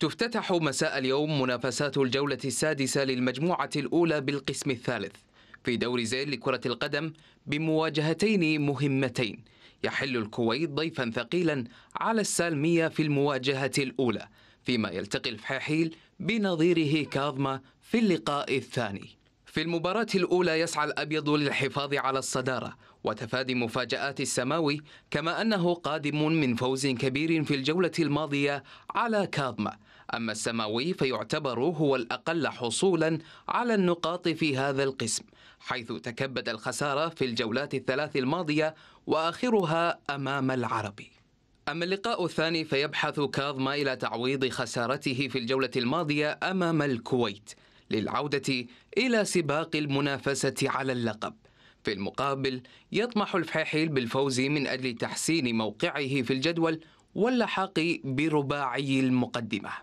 تفتتح مساء اليوم منافسات الجولة السادسة للمجموعة الأولى بالقسم الثالث في دور زين لكرة القدم بمواجهتين مهمتين يحل الكويت ضيفا ثقيلا على السالمية في المواجهة الأولى فيما يلتقي الفحيحيل بنظيره كاظمة في اللقاء الثاني في المباراة الأولى يسعى الأبيض للحفاظ على الصدارة وتفادي مفاجآت السماوي كما أنه قادم من فوز كبير في الجولة الماضية على كاظمة أما السماوي فيعتبر هو الأقل حصولا على النقاط في هذا القسم حيث تكبد الخسارة في الجولات الثلاث الماضية وآخرها أمام العربي أما اللقاء الثاني فيبحث كاظما إلى تعويض خسارته في الجولة الماضية أمام الكويت للعودة إلى سباق المنافسة على اللقب في المقابل يطمح الفحيحيل بالفوز من أجل تحسين موقعه في الجدول واللحاق برباعي المقدمة